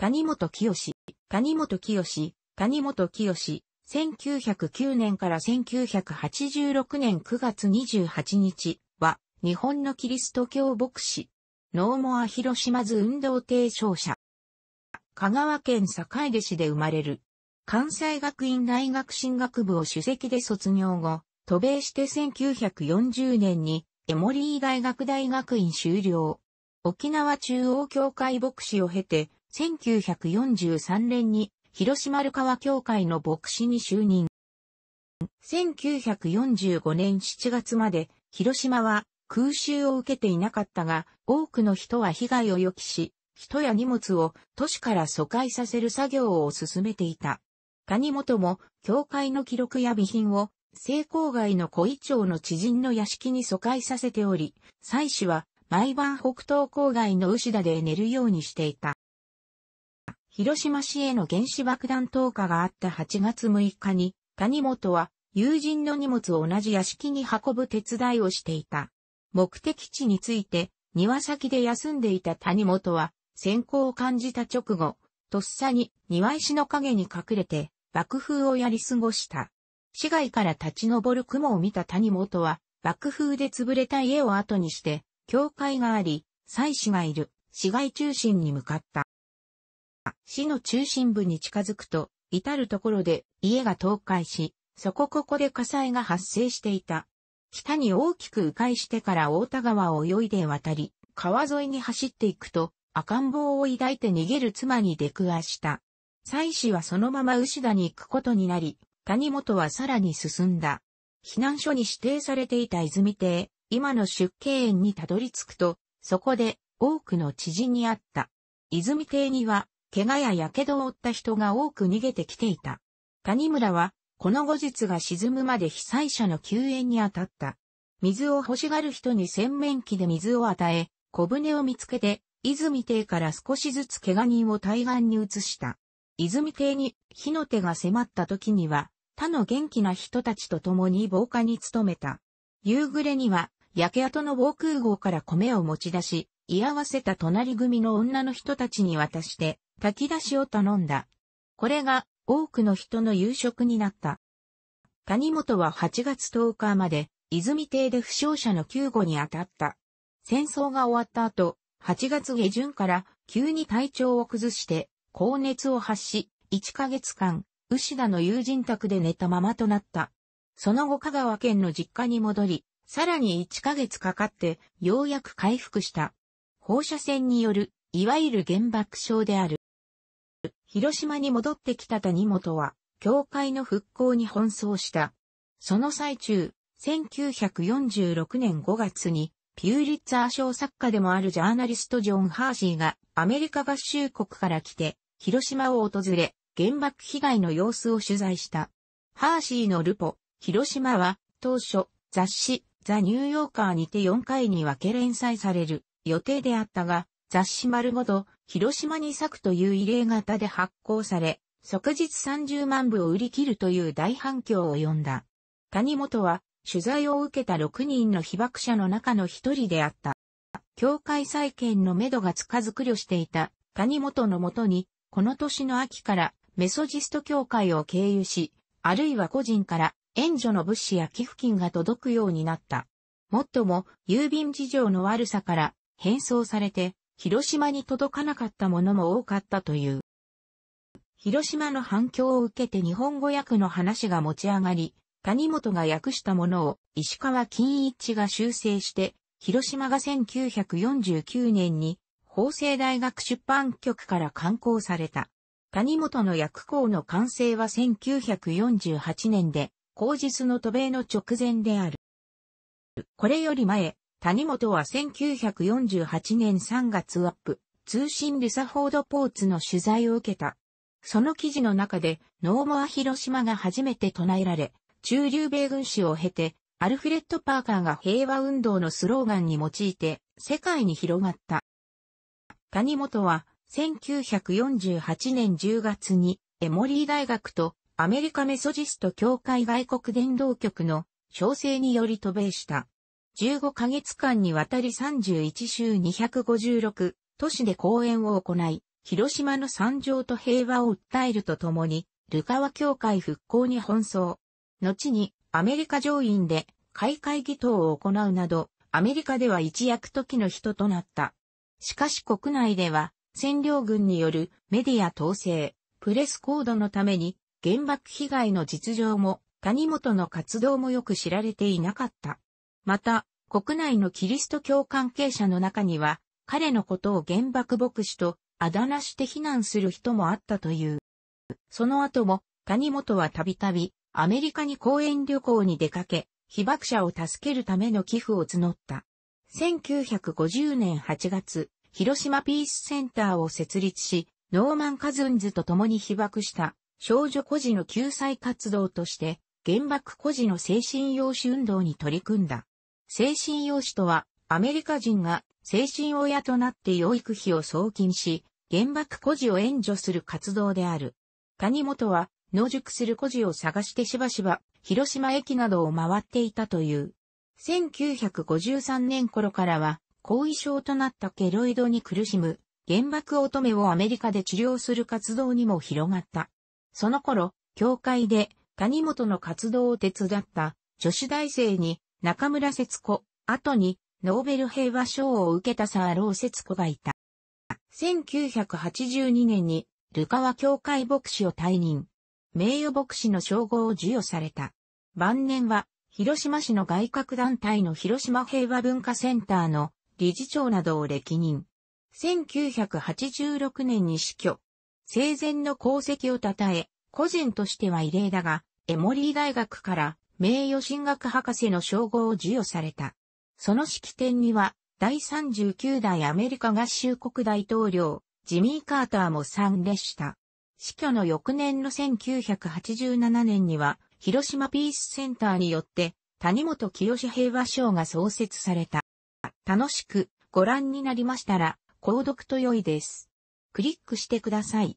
谷本清、谷本清、谷本清、1909年から1986年9月28日は、日本のキリスト教牧師、ノーモア広島図運動提唱者。香川県坂出市で生まれる。関西学院大学進学部を主席で卒業後、渡米して1940年に、エモリー大学大学院修了。沖縄中央教会牧師を経て、1943年に広島ルカワ教会の牧師に就任。1945年7月まで広島は空襲を受けていなかったが、多くの人は被害を予期し、人や荷物を都市から疎開させる作業を進めていた。谷本も教会の記録や備品を成功外の小井町の知人の屋敷に疎開させており、妻子は毎晩北東郊外の牛田で寝るようにしていた。広島市への原子爆弾投下があった8月6日に、谷本は友人の荷物を同じ屋敷に運ぶ手伝いをしていた。目的地について、庭先で休んでいた谷本は、先行を感じた直後、とっさに庭石の影に隠れて、爆風をやり過ごした。市街から立ち上る雲を見た谷本は、爆風で潰れた家を後にして、教会があり、祭司がいる、市街中心に向かった。市の中心部に近づくと、至るところで家が倒壊し、そこここで火災が発生していた。北に大きく迂回してから大田川を泳いで渡り、川沿いに走っていくと、赤ん坊を抱いて逃げる妻に出くわした。妻子はそのまま牛田に行くことになり、谷本はさらに進んだ。避難所に指定されていた泉邸、今の出家園にたどり着くと、そこで多くの知人に会った。泉邸には怪我や火傷を負った人が多く逃げてきていた。谷村は、この後日が沈むまで被災者の救援に当たった。水を欲しがる人に洗面器で水を与え、小舟を見つけて、泉邸から少しずつ怪我人を対岸に移した。泉邸に火の手が迫った時には、他の元気な人たちと共に防火に努めた。夕暮れには、焼け跡の防空壕から米を持ち出し、居合わせた隣組の女の人たちに渡して、炊き出しを頼んだ。これが多くの人の夕食になった。谷本は8月10日まで泉邸で負傷者の救護に当たった。戦争が終わった後、8月下旬から急に体調を崩して高熱を発し、1ヶ月間、牛田の友人宅で寝たままとなった。その後香川県の実家に戻り、さらに1ヶ月かかってようやく回復した。放射線による、いわゆる原爆症である。広島に戻ってきた谷本は、教会の復興に奔走した。その最中、1946年5月に、ピューリッツァー賞作家でもあるジャーナリストジョン・ハーシーが、アメリカ合衆国から来て、広島を訪れ、原爆被害の様子を取材した。ハーシーのルポ、広島は、当初、雑誌、ザ・ニューヨーカーにて4回に分け連載される予定であったが、雑誌丸ごと、広島に咲くという異例型で発行され、即日30万部を売り切るという大反響を呼んだ。谷本は取材を受けた6人の被爆者の中の一人であった。教会再建のめどがつかず苦慮していた谷本のもとに、この年の秋からメソジスト教会を経由し、あるいは個人から援助の物資や寄付金が届くようになった。もっとも、郵便事情の悪さから、返送されて、広島に届かなかったものも多かったという。広島の反響を受けて日本語訳の話が持ち上がり、谷本が訳したものを石川金一が修正して、広島が1949年に法政大学出版局から刊行された。谷本の訳校の完成は1948年で、口日の渡米の直前である。これより前、谷本は1948年3月アップ、通信ルサフォードポーツの取材を受けた。その記事の中で、ノーモア広島が初めて唱えられ、中流米軍史を経て、アルフレッド・パーカーが平和運動のスローガンに用いて、世界に広がった。谷本は、1948年10月に、エモリー大学とアメリカメソジスト協会外国伝道局の調整により渡米した。15ヶ月間にわたり31州256都市で講演を行い、広島の惨状と平和を訴えるとともに、ルカワ教会復興に奔走。後にアメリカ上院で開会議等を行うなど、アメリカでは一躍時の人となった。しかし国内では、占領軍によるメディア統制、プレスコードのために原爆被害の実情も、谷本の活動もよく知られていなかった。また、国内のキリスト教関係者の中には、彼のことを原爆牧師とあだ名して非難する人もあったという。その後も、谷本はたびたび、アメリカに公園旅行に出かけ、被爆者を助けるための寄付を募った。1950年8月、広島ピースセンターを設立し、ノーマン・カズンズと共に被爆した少女孤児の救済活動として、原爆孤児の精神養子運動に取り組んだ。精神養子とは、アメリカ人が精神親となって養育費を送金し、原爆孤児を援助する活動である。谷本は、野宿する孤児を探してしばしば、広島駅などを回っていたという。1953年頃からは、後遺症となったケロイドに苦しむ、原爆乙女をアメリカで治療する活動にも広がった。その頃、教会で谷本の活動を手伝った女子大生に中村節子、後に、ノーベル平和賞を受けたサーロー節子がいた。1982年に、ルカワ教会牧師を退任。名誉牧師の称号を授与された。晩年は、広島市の外郭団体の広島平和文化センターの理事長などを歴任。1986年に死去。生前の功績を称え、個人としては異例だが、エモリー大学から名誉神学博士の称号を授与された。その式典には、第39代アメリカ合衆国大統領、ジミー・カーターも参列した。死去の翌年の1987年には、広島ピースセンターによって、谷本清平和賞が創設された。楽しくご覧になりましたら、購読と良いです。クリックしてください。